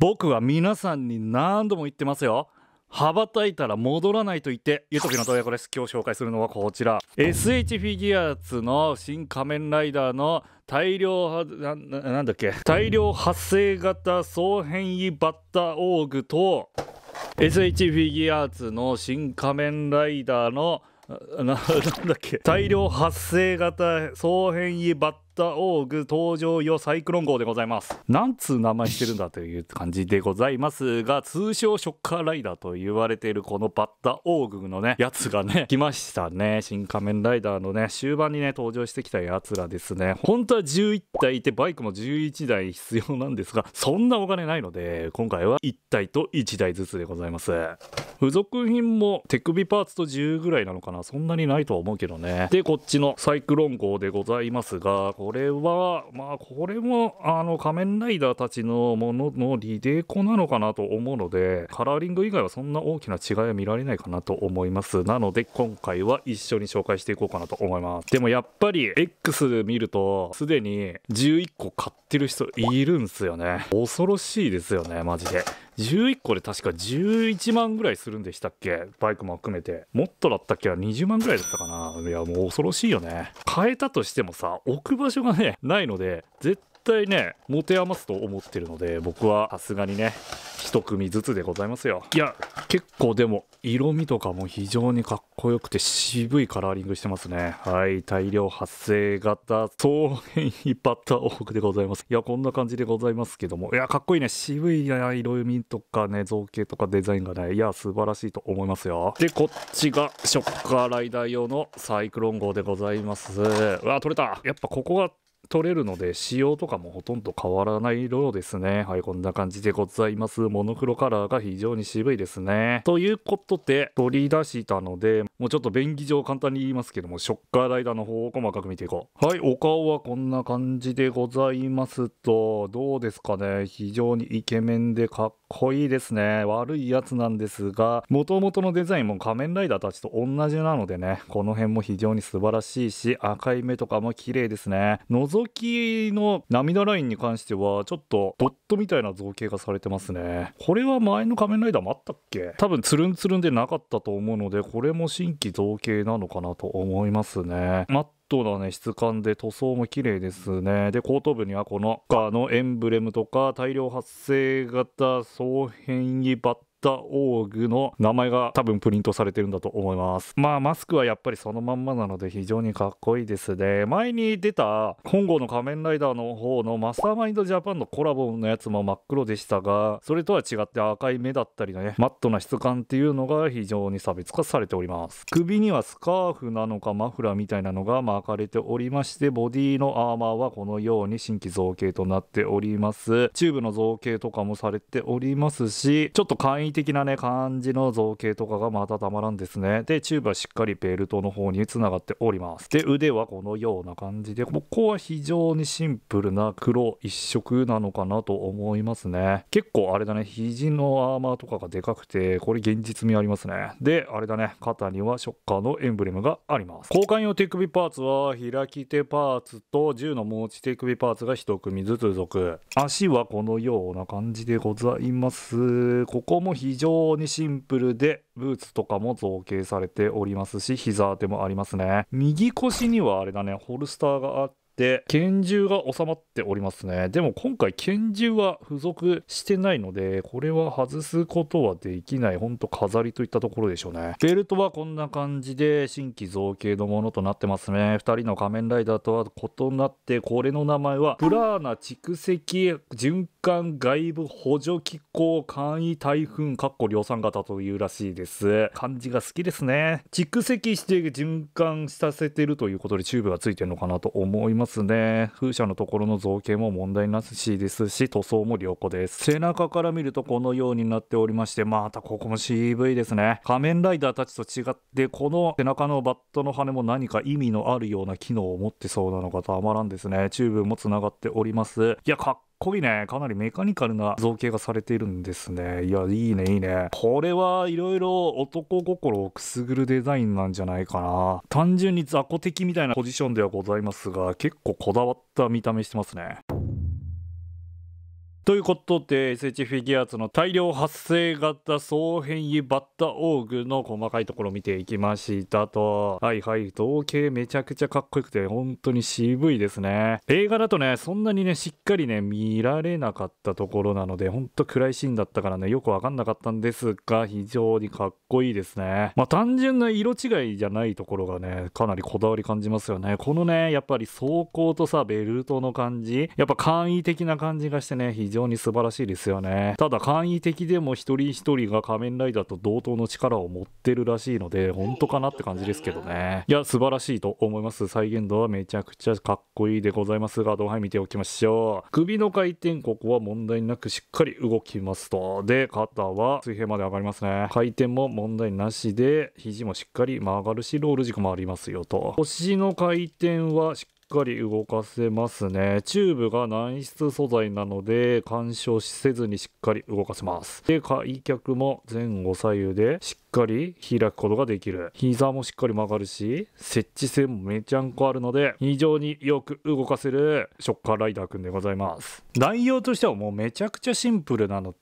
僕は皆さんに何度も言ってますよ羽ばたいたら戻らないと言ってゆとぴのとやこです今日紹介するのはこちら SH フィギュアーツの新仮面ライダーの大量なんだっけ大量発生型総変異バッタオーグと SH フィギュアーツの新仮面ライダーのななんだっけ大量発生型総変異バッタターオーグ登場よサイクロン号でございますなんつう名前してるんだという感じでございますが通称ショッカーライダーと言われているこのバッタオーグのねやつがね 来ましたね新仮面ライダーのね終盤にね登場してきたやつらですね本当は11体いてバイクも11台必要なんですがそんなお金ないので今回は1体と1台ずつでございます付属品も手首パーツと10ぐらいなのかなそんなにないとは思うけどねでこっちのサイクロン号でございますがここれは、まあ、これも、あの、仮面ライダーたちのもののリレー子なのかなと思うので、カラーリング以外はそんな大きな違いは見られないかなと思います。なので、今回は一緒に紹介していこうかなと思います。でもやっぱり、X 見ると、すでに11個買ってる人いるんすよね。恐ろしいですよね、マジで。11個で確か11万ぐらいするんでしたっけバイクも含めて。もっとだったっけ ?20 万ぐらいだったかないや、もう恐ろしいよね。変えたとしてもさ、置く場所がね、ないので、絶対ね、持て余すと思ってるので、僕はさすがにね、一組ずつでございますよいや結構でも色味とかも非常にかっこよくて渋いカラーリングしてますねはい大量発生型総変異バッター多くでございますいやこんな感じでございますけどもいやかっこいいね渋い色味とかね造形とかデザインがねいや素晴らしいと思いますよでこっちがショッカーライダー用のサイクロン号でございますうわ取れたやっぱここが取れるので仕様とかもほとんど変わらない色ですねはいこんな感じでございますモノクロカラーが非常に渋いですねということで取り出したのでもうちょっと便宜上簡単に言いますけどもショッカーライダーの方を細かく見ていこうはいお顔はこんな感じでございますとどうですかね非常にイケメンでかっこいいですね。悪いやつなんですが、元々のデザインも仮面ライダーたちと同じなのでね、この辺も非常に素晴らしいし、赤い目とかも綺麗ですね。覗きの涙ラインに関しては、ちょっとドットみたいな造形がされてますね。これは前の仮面ライダーもあったっけ多分ツルンツルンでなかったと思うので、これも新規造形なのかなと思いますね。トなね、質感で塗装も綺麗ですね。で、後頭部にはこのカーのエンブレムとか、大量発生型総変異バッたオーグの名前が多分プリントされてるんだと思います。まあマスクはやっぱりそのまんまなので非常にかっこいいですね。前に出た本郷の仮面ライダーの方のマスターマインドジャパンのコラボのやつも真っ黒でしたが、それとは違って赤い目だったりね、マットな質感っていうのが非常に差別化されております。首にはスカーフなのかマフラーみたいなのが巻かれておりまして、ボディのアーマーはこのように新規造形となっております。チューブの造形とかもされておりますし、ちょっと簡易的なね感じの造形とかがまたたまらんですねでチューブはしっかりベルトの方につながっておりますで腕はこのような感じでここは非常にシンプルな黒一色なのかなと思いますね結構あれだね肘のアーマーとかがでかくてこれ現実味ありますねであれだね肩にはショッカーのエンブレムがあります交換用手首パーツは開き手パーツと銃の持ち手首パーツが1組ずつ属足はこのような感じでございますここも非常にシンプルで、ブーツとかも造形されておりますし、膝当てもありますね。右腰にはあれだね、ホルスターがあって、、拳銃が収まっておりますね。でも今回拳銃は付属してないので、これは外すことはできない、ほんと飾りといったところでしょうね。ベルトはこんな感じで新規造形のものとなってますね。2人の仮面ライダーとは異なって、これの名前は、プラーナ蓄積循環外部補助機構簡易台風、かっこ量産型というらしいです。漢字が好きですね。蓄積して循環させてるということでチューブがついてるのかなと思いますますね風車のところの造形も問題なしですし塗装も良好です背中から見るとこのようになっておりましてまたここも CV ですね仮面ライダーたちと違ってこの背中のバットの羽も何か意味のあるような機能を持ってそうなのかたまらんですねチューブも繋がっておりますいやかっこいね、かなりメカニカルな造形がされているんですね。いや、いいね、いいね。これはいろいろ男心をくすぐるデザインなんじゃないかな。単純に雑魚的みたいなポジションではございますが、結構こだわった見た目してますね。ということで SH フィギュアーツの大量発生型総変異バッタオーグの細かいところ見ていきましたとはいはい造形めちゃくちゃかっこよくて本当に渋いですね映画だとねそんなにねしっかりね見られなかったところなのでほんと暗いシーンだったからねよくわかんなかったんですが非常にかっこいいですねまあ単純な色違いじゃないところがねかなりこだわり感じますよねこのねやっぱり装甲とさベルトの感じやっぱ簡易的な感じがしてね非常常に素晴らしいですよねただ簡易的でも一人一人が仮面ライダーと同等の力を持ってるらしいので本当かなって感じですけどねいや素晴らしいと思います再現度はめちゃくちゃかっこいいでございますが動画見ておきましょう首の回転ここは問題なくしっかり動きますとで肩は水平まで上がりますね回転も問題なしで肘もしっかり曲がるしロール軸もありますよと腰の回転はしっっかり動かせますね。チューブが軟質素材なので、干渉せずにしっかり動かせます。で、開脚も前後左右でしっかり開くことができる。膝もしっかり曲がるし、設置性もめちゃんこあるので、非常によく動かせるショッカーライダーくんでございます。内容としてはもうめちゃくちゃシンプルなの、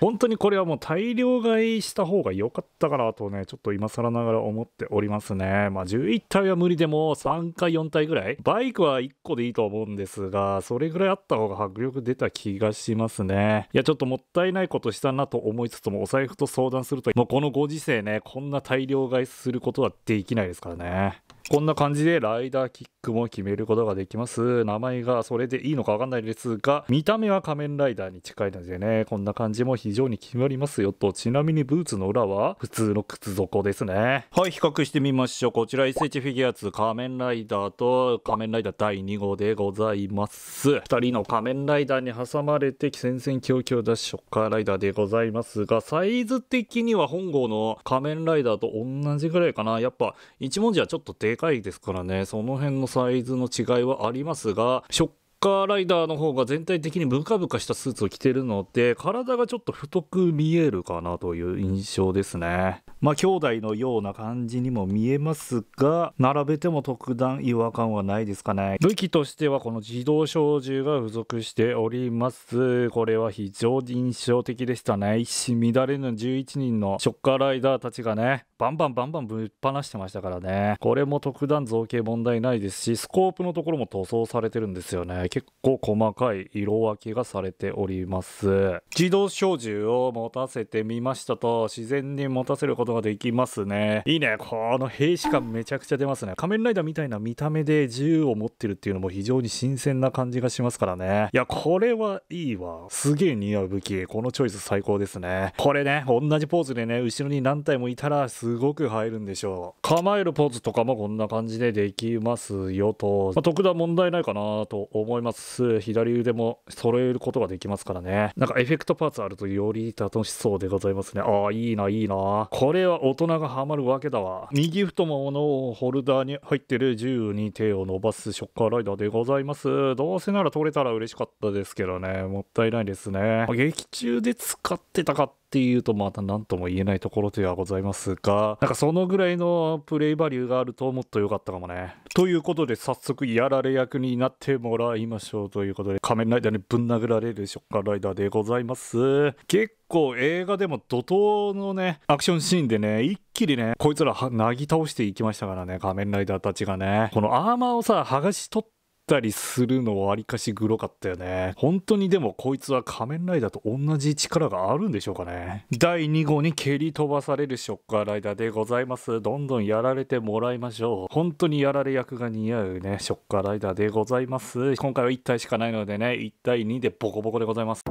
本当にこれはもう大量買いした方が良かったかなとね、ちょっと今更ながら思っておりますね。まあ11体は無理でも3回4体ぐらいバイクは1個でいいと思うんですが、それぐらいあった方が迫力出た気がしますね。いや、ちょっともったいないことしたなと思いつつも、お財布と相談すると、もうこのご時世ね、こんな大量買いすることはできないですからね。こんな感じでライダーキックも決めることができます。名前がそれでいいのかわかんないですが、見た目は仮面ライダーに近いのでね、こんな感じも非常に決まりますよと。ちなみにブーツの裏は普通の靴底ですね。はい、比較してみましょう。こちら SH フィギュア2仮面ライダーと仮面ライダー第2号でございます。二人の仮面ライダーに挟まれて戦々恐々ダッショッカーライダーでございますが、サイズ的には本号の仮面ライダーと同じぐらいかな。やっぱ一文字はちょっとでかいですからね、その辺のサイズの違いはありますが、食カーライダーの方が全体的にブカブカしたスーツを着てるので、体がちょっと太く見えるかなという印象ですね。まあ、兄弟のような感じにも見えますが、並べても特段違和感はないですかね。武器としてはこの自動小銃が付属しております。これは非常に印象的でしたね。一糸乱れぬ11人のショッカーライダーたちがね、バンバンバンバンぶっ放してましたからね。これも特段造形問題ないですし、スコープのところも塗装されてるんですよね。ー、結構細かい色分けがされております自動小銃を持たせてみましたと自然に持たせることができますねいいねこの兵士感めちゃくちゃ出ますね仮面ライダーみたいな見た目で銃を持ってるっていうのも非常に新鮮な感じがしますからねいやこれはいいわすげえ似合う武器このチョイス最高ですねこれね同じポーズでね後ろに何体もいたらすごく入るんでしょう構えるポーズとかもこんな感じでできますよと、まあ、特段問題ないかなと思い思います左腕も揃えることができますからねなんかエフェクトパーツあるとより楽しそうでございますねああいいないいなこれは大人がハマるわけだわ右太もものホルダーに入ってる銃に手を伸ばすショッカーライダーでございますどうせなら取れたら嬉しかったですけどねもったいないですね劇中で使ってたかったっていうとまた何とも言えないところではございますが、なんかそのぐらいのプレイバリューがあるともっと良かったかもね。ということで早速やられ役になってもらいましょうということで、仮面ライダーにぶん殴られるショッカーライダーでございます。結構映画でも怒涛のね、アクションシーンでね、一気にね、こいつらなぎ倒していきましたからね、仮面ライダーたちがね。このアーマーをさ、剥がし取ってたりするのわりかしグロかったよね。本当にでもこいつは仮面ライダーと同じ力があるんでしょうかね。第2号に蹴り飛ばされるショッカーライダーでございます。どんどんやられてもらいましょう。本当にやられ役が似合うね、ショッカーライダーでございます。今回は1体しかないのでね、1対2でボコボコでございます。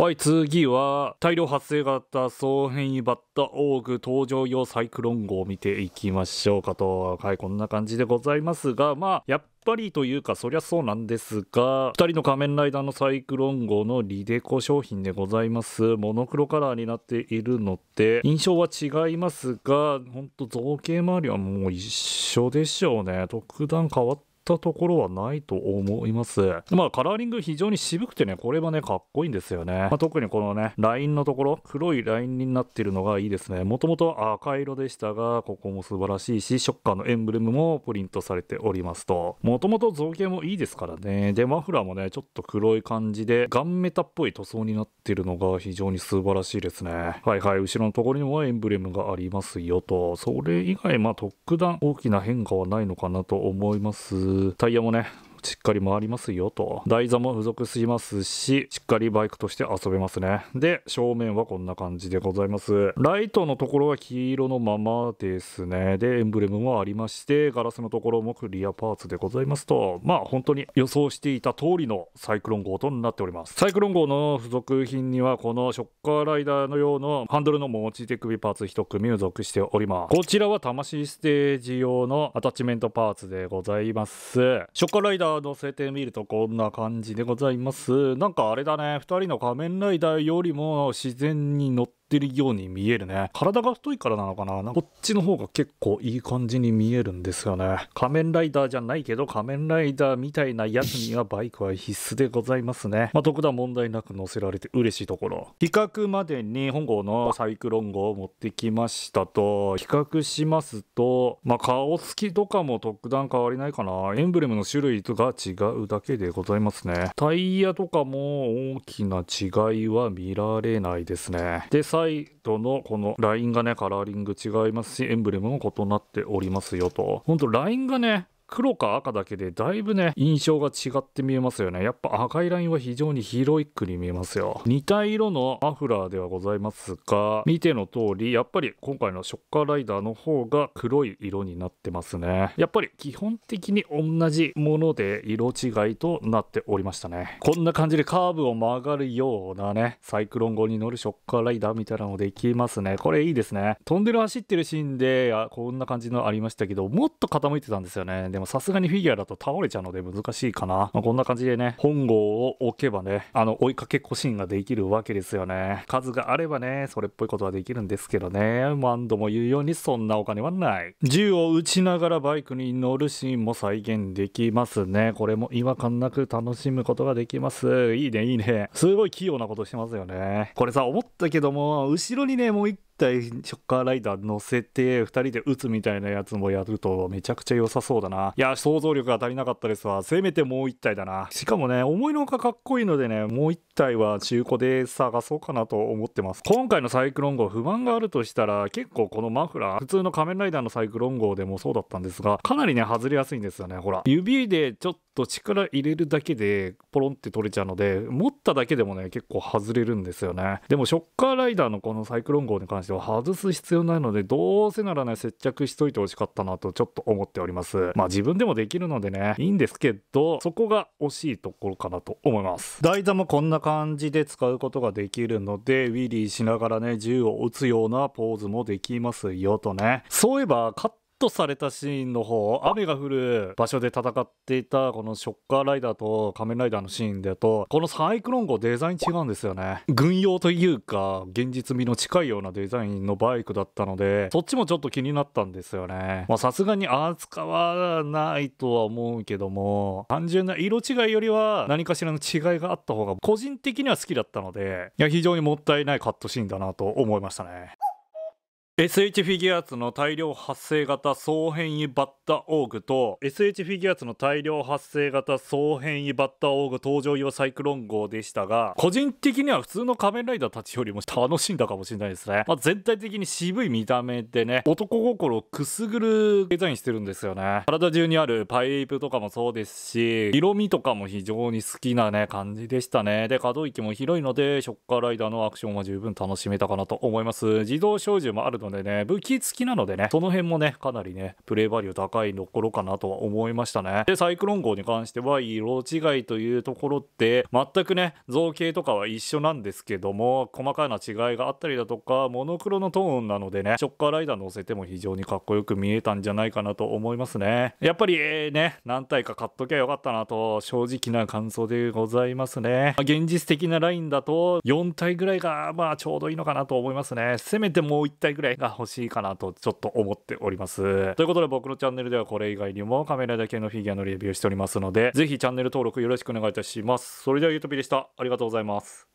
はい、次は、大量発生型総変異バッタオーグ登場用サイクロン号を見ていきましょうかと。はい、こんな感じでございますが、まあ、やっぱりというか、そりゃそうなんですが、2人の仮面ライダーのサイクロン号のリデコ商品でございます。モノクロカラーになっているので、印象は違いますが、ほんと造形周りはもう一緒でしょうね。特段変わってったところはないと思います。まあカラーリング非常に渋くてね、これはね、かっこいいんですよね。まあ、特にこのね、ラインのところ、黒いラインになってるのがいいですね。もともと赤色でしたが、ここも素晴らしいし、ショッカーのエンブレムもプリントされておりますと。もともと造形もいいですからね。で、マフラーもね、ちょっと黒い感じで、ガンメタっぽい塗装になってるのが非常に素晴らしいですね。はいはい、後ろのところにもエンブレムがありますよと。それ以外、まあ特段大きな変化はないのかなと思います。タイヤもねしっかり回りますよと。台座も付属しますし、しっかりバイクとして遊べますね。で、正面はこんな感じでございます。ライトのところは黄色のままですね。で、エンブレムもありまして、ガラスのところもクリアパーツでございますと、まあ本当に予想していた通りのサイクロン号となっております。サイクロン号の付属品には、このショッカーライダーのようなハンドルの持ち手首パーツ1組を属しております。こちらは魂ステージ用のアタッチメントパーツでございます。ショッカーライダーら載せてみるとこんな感じでございます。なんかあれだね、2人の仮面ライダーよりも自然に乗ってってるように見えるね。体が太いからなのかなこっちの方が結構いい感じに見えるんですよね。仮面ライダーじゃないけど、仮面ライダーみたいなやつにはバイクは必須でございますね。まあ、特段問題なく乗せられて嬉しいところ。比較までに本郷のサイクロン号を持ってきましたと、比較しますと、まあ、顔つきとかも特段変わりないかな。エンブレムの種類が違うだけでございますね。タイヤとかも大きな違いは見られないですね。で、サイドのこのラインがね、カラーリング違いますし、エンブレムも異なっておりますよと。本当ラインがね、黒か赤だけでだいぶね、印象が違って見えますよね。やっぱ赤いラインは非常にヒロイックに見えますよ。似た色のマフラーではございますが、見ての通り、やっぱり今回のショッカーライダーの方が黒い色になってますね。やっぱり基本的に同じもので色違いとなっておりましたね。こんな感じでカーブを曲がるようなね、サイクロン号に乗るショッカーライダーみたいなのできますね。これいいですね。飛んでる走ってるシーンで、あこんな感じのありましたけど、もっと傾いてたんですよね。でもさすがにフィギュアだと倒れちゃうので難しいかな。まあ、こんな感じでね、本郷を置けばね、あの、追いかけっこシーンができるわけですよね。数があればね、それっぽいことはできるんですけどね。何度も言うようにそんなお金はない。銃を撃ちながらバイクに乗るシーンも再現できますね。これも違和感なく楽しむことができます。いいね、いいね。すごい器用なことしてますよね。これさ、思ったけども、後ろにね、もう一体ショッカーライダー乗せて2人で打つみたいなやつもやるとめちゃくちゃ良さそうだないや想像力が足りなかったですわせめてもう1体だなしかもね思いのほかかっこいいのでねもう1体は中古で探そうかなと思ってます今回のサイクロン号不満があるとしたら結構このマフラー普通の仮面ライダーのサイクロン号でもそうだったんですがかなりね外れやすいんですよねほら指でちょっと力入れるだけでポロンって取れちゃうので持っただけでもね結構外れるんですよねでもショッカーライダーのこのサイクロン号に関してですよ。外す必要ないので、どうせならね、接着しといてほしかったなとちょっと思っております。まあ自分でもできるのでね、いいんですけど、そこが惜しいところかなと思います。台座もこんな感じで使うことができるので、ウィリーしながらね、銃を撃つようなポーズもできますよとね。そういえば、カッとされたシーンの方、雨が降る場所で戦っていた、このショッカーライダーと仮面ライダーのシーンだと、このサイクロン号デザイン違うんですよね。軍用というか、現実味の近いようなデザインのバイクだったので、そっちもちょっと気になったんですよね。まあさすがに扱わないとは思うけども、単純な色違いよりは何かしらの違いがあった方が個人的には好きだったので、いや非常にもったいないカットシーンだなと思いましたね。SH フィギュアーツの大量発生型総変異バッタオーグと SH フィギュアーツの大量発生型総変異バッタオーグ登場用サイクロン号でしたが個人的には普通の仮面ライダーたちよりも楽しんだかもしれないですね、まあ、全体的に渋い見た目でね男心をくすぐるデザインしてるんですよね体中にあるパイプとかもそうですし色味とかも非常に好きなね感じでしたねで可動域も広いのでショッカーライダーのアクションは十分楽しめたかなと思います自動小銃もあるのでね、武器付きなのでね、その辺もね、かなりね、プレイバリュー高いところかなとは思いましたね。で、サイクロン号に関しては、色違いというところって、全くね、造形とかは一緒なんですけども、細かな違いがあったりだとか、モノクロのトーンなのでね、ショッカーライダー乗せても非常にかっこよく見えたんじゃないかなと思いますね。やっぱり、えー、ね、何体か買っときゃよかったなと、正直な感想でございますね。ま現実的なラインだと、4体ぐらいが、まあ、ちょうどいいのかなと思いますね。せめてもう1体ぐらいが欲しいかなとちょっと思っております。ということで僕のチャンネルではこれ以外にもカメラだけのフィギュアのレビューしておりますので、ぜひチャンネル登録よろしくお願いいたします。それではゆとぴでした。ありがとうございます。